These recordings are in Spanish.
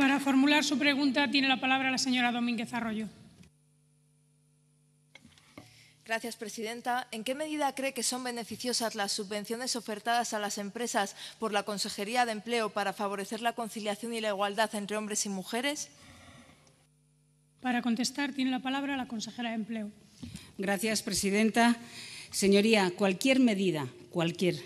Para formular su pregunta tiene la palabra la señora Domínguez Arroyo. Gracias, presidenta. ¿En qué medida cree que son beneficiosas las subvenciones ofertadas a las empresas por la Consejería de Empleo para favorecer la conciliación y la igualdad entre hombres y mujeres? Para contestar, tiene la palabra la consejera de Empleo. Gracias, presidenta. Señoría, cualquier medida, cualquier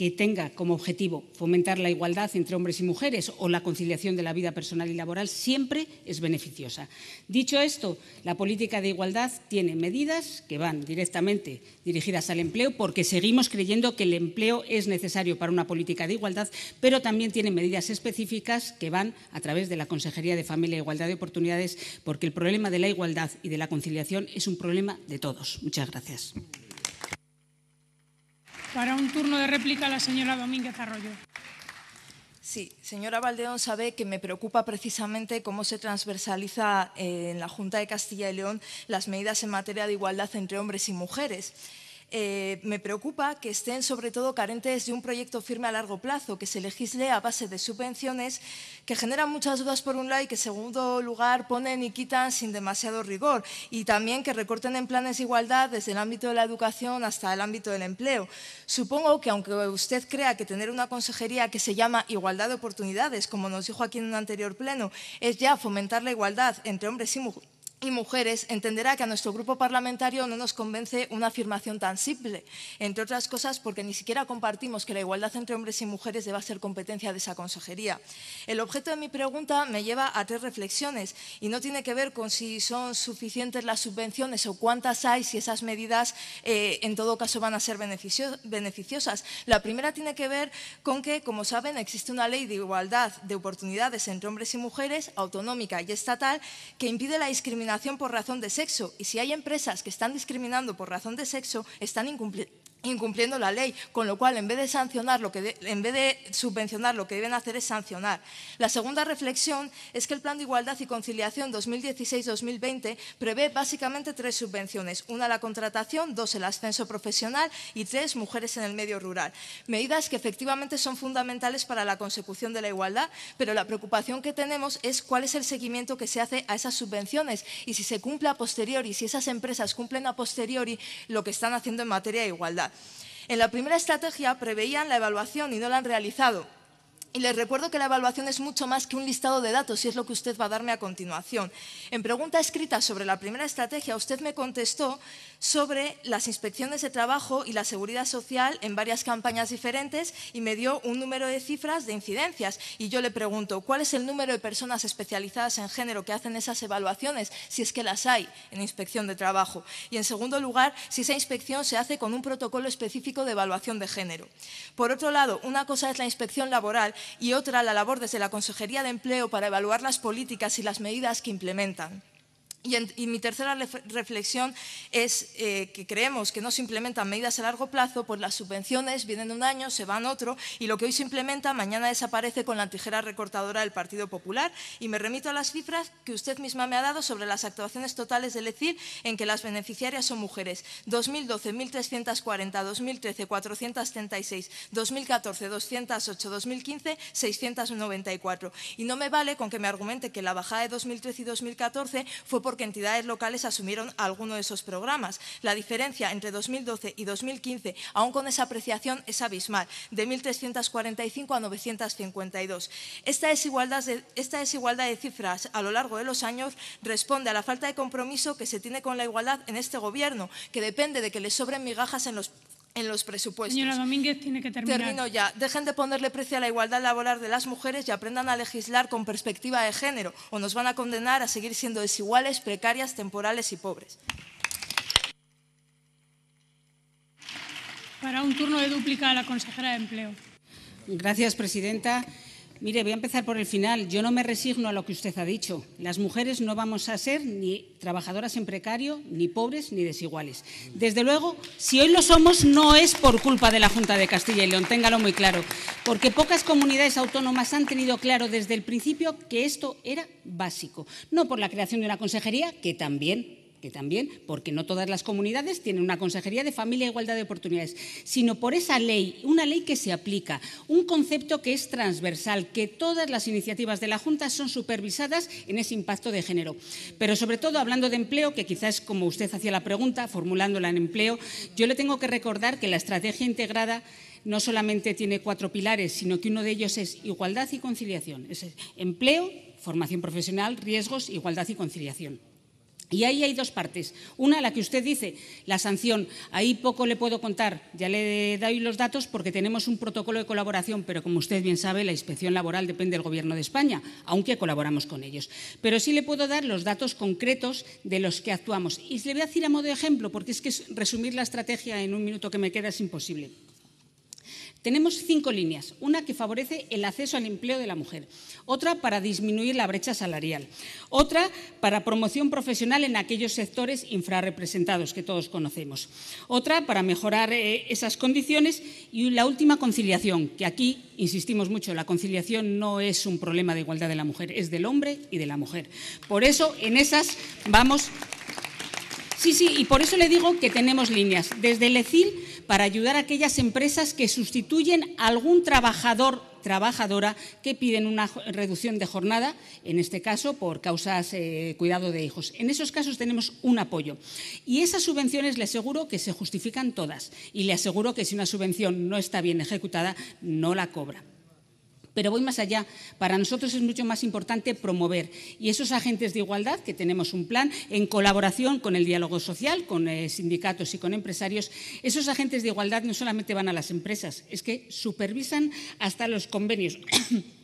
que tenga como objetivo fomentar la igualdad entre hombres y mujeres o la conciliación de la vida personal y laboral siempre es beneficiosa. Dicho esto, la política de igualdad tiene medidas que van directamente dirigidas al empleo porque seguimos creyendo que el empleo es necesario para una política de igualdad, pero también tiene medidas específicas que van a través de la Consejería de Familia e Igualdad de Oportunidades porque el problema de la igualdad y de la conciliación es un problema de todos. Muchas gracias. Para un turno de réplica, la señora Domínguez Arroyo. Sí, señora Valdeón sabe que me preocupa precisamente cómo se transversaliza eh, en la Junta de Castilla y León las medidas en materia de igualdad entre hombres y mujeres. Eh, me preocupa que estén sobre todo carentes de un proyecto firme a largo plazo, que se legisle a base de subvenciones que generan muchas dudas por un lado y que en segundo lugar ponen y quitan sin demasiado rigor y también que recorten en planes de igualdad desde el ámbito de la educación hasta el ámbito del empleo. Supongo que aunque usted crea que tener una consejería que se llama igualdad de oportunidades, como nos dijo aquí en un anterior pleno, es ya fomentar la igualdad entre hombres y mujeres, y mujeres entenderá que a nuestro grupo parlamentario no nos convence una afirmación tan simple, entre otras cosas porque ni siquiera compartimos que la igualdad entre hombres y mujeres deba ser competencia de esa consejería. El objeto de mi pregunta me lleva a tres reflexiones y no tiene que ver con si son suficientes las subvenciones o cuántas hay, si esas medidas eh, en todo caso van a ser beneficiosas. La primera tiene que ver con que, como saben, existe una ley de igualdad de oportunidades entre hombres y mujeres, autonómica y estatal, que impide la discriminación por razón de sexo. Y si hay empresas que están discriminando por razón de sexo, están, incumpliendo incumpliendo la ley, con lo cual en vez de sancionar lo que en vez de subvencionar lo que deben hacer es sancionar. La segunda reflexión es que el Plan de Igualdad y Conciliación 2016-2020 prevé básicamente tres subvenciones, una la contratación, dos el ascenso profesional y tres mujeres en el medio rural. Medidas que efectivamente son fundamentales para la consecución de la igualdad, pero la preocupación que tenemos es cuál es el seguimiento que se hace a esas subvenciones y si se cumple a posteriori, si esas empresas cumplen a posteriori lo que están haciendo en materia de igualdad. En la primera estrategia preveían la evaluación y no la han realizado. Y les recuerdo que la evaluación es mucho más que un listado de datos, y es lo que usted va a darme a continuación. En pregunta escrita sobre la primera estrategia, usted me contestó sobre las inspecciones de trabajo y la seguridad social en varias campañas diferentes y me dio un número de cifras de incidencias. Y yo le pregunto, ¿cuál es el número de personas especializadas en género que hacen esas evaluaciones, si es que las hay en inspección de trabajo? Y en segundo lugar, si esa inspección se hace con un protocolo específico de evaluación de género. Por otro lado, una cosa es la inspección laboral y otra la labor desde la Consejería de Empleo para evaluar las políticas y las medidas que implementan. Y, mi tercera reflexión es eh, que creemos que no se implementan medidas a largo plazo, pues las subvenciones vienen un año, se van otro, y lo que hoy se implementa mañana desaparece con la tijera recortadora del Partido Popular. Y me remito a las cifras que usted misma me ha dado sobre las actuaciones totales del ECIL en que las beneficiarias son mujeres. 2012, 1.340, 2013, 436, 2014, 208, 2015, 694. Y no me vale con que me argumente que la bajada de 2013 y 2014 fue por porque entidades locales asumieron alguno de esos programas. La diferencia entre 2012 y 2015, aún con esa apreciación, es abismal, de 1.345 a 952. Esta desigualdad, de, esta desigualdad de cifras a lo largo de los años responde a la falta de compromiso que se tiene con la igualdad en este Gobierno, que depende de que le sobren migajas en los en los presupuestos. Señora Domínguez, tiene que terminar. Termino ya. Dejen de ponerle precio a la igualdad laboral de las mujeres y aprendan a legislar con perspectiva de género, o nos van a condenar a seguir siendo desiguales, precarias, temporales y pobres. Para un turno de dúplica a la consejera de Empleo. Gracias, presidenta. Mire, voy a empezar por el final. Yo no me resigno a lo que usted ha dicho. Las mujeres no vamos a ser ni trabajadoras en precario, ni pobres, ni desiguales. Desde luego, si hoy lo somos, no es por culpa de la Junta de Castilla y León, téngalo muy claro. Porque pocas comunidades autónomas han tenido claro desde el principio que esto era básico. No por la creación de una consejería, que también, que también, porque no todas las comunidades tienen una Consejería de Familia e Igualdad de Oportunidades, sino por esa ley, una ley que se aplica, un concepto que es transversal, que todas las iniciativas de la Junta son supervisadas en ese impacto de género. Pero sobre todo, hablando de empleo, que quizás como usted hacía la pregunta, formulándola en empleo, yo le tengo que recordar que la estrategia integrada no solamente tiene cuatro pilares, sino que uno de ellos es igualdad y conciliación, es empleo, formación profesional, riesgos, igualdad y conciliación. Y ahí hay dos partes. Una, la que usted dice, la sanción. Ahí poco le puedo contar, ya le doy los datos porque tenemos un protocolo de colaboración, pero como usted bien sabe, la inspección laboral depende del Gobierno de España, aunque colaboramos con ellos. Pero sí le puedo dar los datos concretos de los que actuamos. Y le voy a decir a modo de ejemplo, porque es que resumir la estrategia en un minuto que me queda es imposible. Tenemos cinco líneas. Una que favorece el acceso al empleo de la mujer. Otra para disminuir la brecha salarial. Otra para promoción profesional en aquellos sectores infrarrepresentados que todos conocemos. Otra para mejorar eh, esas condiciones. Y la última, conciliación, que aquí insistimos mucho, la conciliación no es un problema de igualdad de la mujer, es del hombre y de la mujer. Por eso, en esas vamos... Sí, sí, y por eso le digo que tenemos líneas. Desde el ECIL para ayudar a aquellas empresas que sustituyen a algún trabajador trabajadora que piden una reducción de jornada, en este caso por causas eh, cuidado de hijos. En esos casos tenemos un apoyo. Y esas subvenciones le aseguro que se justifican todas. Y le aseguro que si una subvención no está bien ejecutada, no la cobra. Pero voy más allá. Para nosotros es mucho más importante promover. Y esos agentes de igualdad, que tenemos un plan en colaboración con el diálogo social, con eh, sindicatos y con empresarios, esos agentes de igualdad no solamente van a las empresas, es que supervisan hasta los convenios.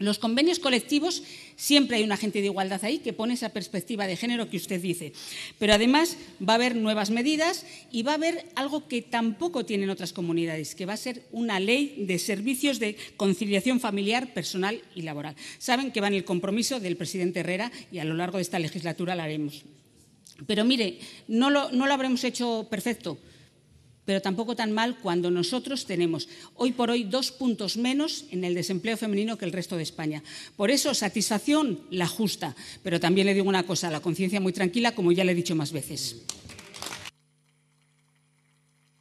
Los convenios colectivos, siempre hay un agente de igualdad ahí que pone esa perspectiva de género que usted dice. Pero además va a haber nuevas medidas y va a haber algo que tampoco tienen otras comunidades, que va a ser una ley de servicios de conciliación familiar, personal y laboral. Saben que va en el compromiso del presidente Herrera y a lo largo de esta legislatura la haremos. Pero mire, no lo, no lo habremos hecho perfecto pero tampoco tan mal cuando nosotros tenemos hoy por hoy dos puntos menos en el desempleo femenino que el resto de España. Por eso, satisfacción la justa, pero también le digo una cosa, la conciencia muy tranquila, como ya le he dicho más veces.